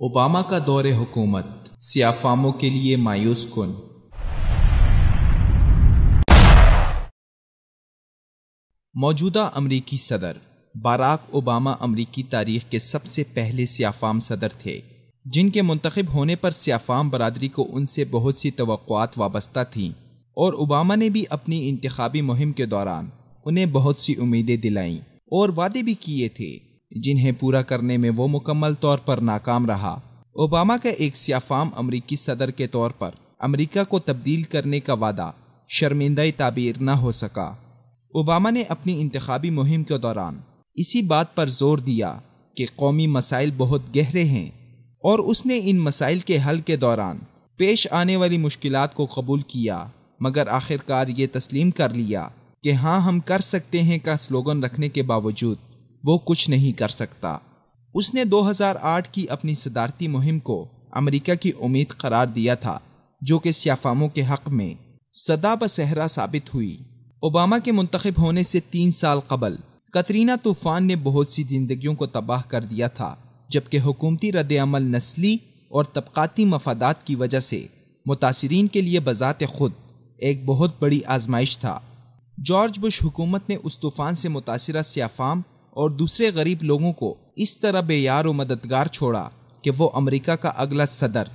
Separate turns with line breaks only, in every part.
Obama کا دور حکومت سیافاموں کے لیے مایوس کن موجودہ امریکی صدر باراک اوباما امریکی تاریخ کے سب سے پہلے سیافام صدر تھے جن کے منتخب ہونے پر سیافام برادری کو ان سے بہت سی توقعات وابستہ تھیں اور اوباما نے بھی اپنی انتخابی مہم کے دوران انہیں بہت سی امیدیں دلائیں اور وعدے بھی کیے تھے جنہیں پورا کرنے میں وہ مکمل طور پر ناکام رہا اوباما کا ایک سیافام امریکی صدر کے طور پر امریکہ کو تبدیل کرنے کا وعدہ شرمندہ تعبیر نہ ہو سکا اوباما نے اپنی انتخابی مہم کے دوران اسی بات پر زور دیا کہ قومی مسائل بہت گہرے ہیں اور اس نے ان مسائل کے حل کے دوران پیش آنے والی مشکلات کو قبول کیا مگر آخر کار یہ تسلیم کر لیا کہ ہاں ہم کر سکتے ہیں کا سلوگن رکھنے کے باوجود وہ کچھ نہیں کر سکتا اس نے دو ہزار آٹھ کی اپنی صدارتی مہم کو امریکہ کی امید قرار دیا تھا جو کہ سیافاموں کے حق میں صدا بسہرا ثابت ہوئی اوباما کے منتخب ہونے سے تین سال قبل کترینہ طوفان نے بہت سی زندگیوں کو تباہ کر دیا تھا جبکہ حکومتی رد عمل نسلی اور طبقاتی مفادات کی وجہ سے متاثرین کے لیے بذات خود ایک بہت بڑی آزمائش تھا جارج بش حکومت نے اس طوفان سے متاثرہ سیافام اور دوسرے غریب لوگوں کو اس طرح بے یار و مددگار چھوڑا کہ وہ امریکہ کا اگلا صدر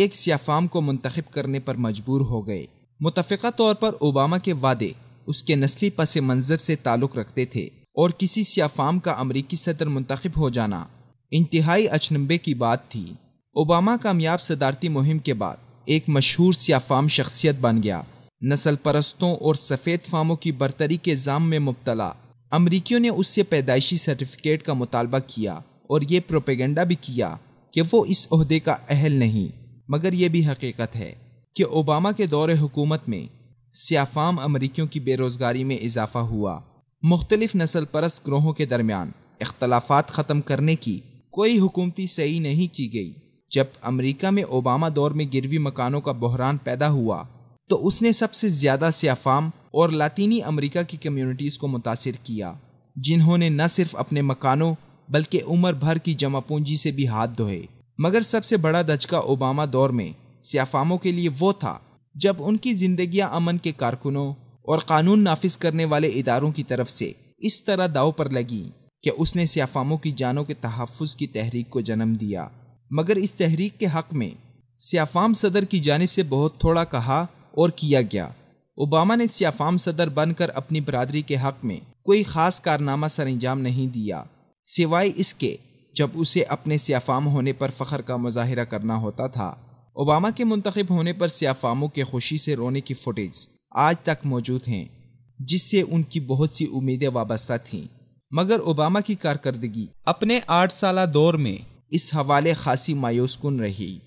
ایک سیافام کو منتخب کرنے پر مجبور ہو گئے متفقہ طور پر اوباما کے وعدے اس کے نسلی پس منظر سے تعلق رکھتے تھے اور کسی سیافام کا امریکی صدر منتخب ہو جانا انتہائی اچنبے کی بات تھی اوباما کامیاب صدارتی مہم کے بعد ایک مشہور سیافام شخصیت بن گیا نسل پرستوں اور سفید فاموں کی برتری کے زام میں مبتلا امریکیوں نے اس سے پیدائشی سرٹیفکیٹ کا مطالبہ کیا اور یہ پروپیگنڈا بھی کیا کہ وہ اس عہدے کا اہل نہیں مگر یہ بھی حقیقت ہے کہ اوباما کے دور حکومت میں سیافام امریکیوں کی بے روزگاری میں اضافہ ہوا مختلف نسل پرست گروہوں کے درمیان اختلافات ختم کرنے کی کوئی حکومتی صحیح نہیں کی گئی جب امریکہ میں اوباما دور میں گروی مکانوں کا بحران پیدا ہوا تو اس نے سب سے زیادہ سیافام اور لاطینی امریکہ کی کمیونٹیز کو متاثر کیا جنہوں نے نہ صرف اپنے مکانوں بلکہ عمر بھر کی جمع پونجی سے بھی ہاتھ دھوئے مگر سب سے بڑا دھچکا اوباما دور میں سیافاموں کے لیے وہ تھا جب ان کی زندگیاں امن کے کارکنوں اور قانون نافذ کرنے والے اداروں کی طرف سے اس طرح داؤ پر لگیں کہ اس نے سیافاموں کی جانوں کے تحفظ کی تحریک کو جنم دیا مگر اس تحریک کے حق میں سیافام صدر کی جانب سے بہت تھوڑا کہا اور کیا گیا اوباما نے سیافام صدر بن کر اپنی برادری کے حق میں کوئی خاص کارنامہ سر انجام نہیں دیا سوائے اس کے جب اسے اپنے سیافام ہونے پر فخر کا مظاہرہ کرنا ہوتا تھا اوباما کے منتخب ہونے پر سیافاموں کے خوشی سے رونے کی فوٹیج آج تک موجود ہیں جس سے ان کی بہت سی امیدیں وابستہ تھیں مگر اوباما کی کارکردگی اپنے آٹھ سالہ دور میں اس حوالے خاصی مایوس کن رہی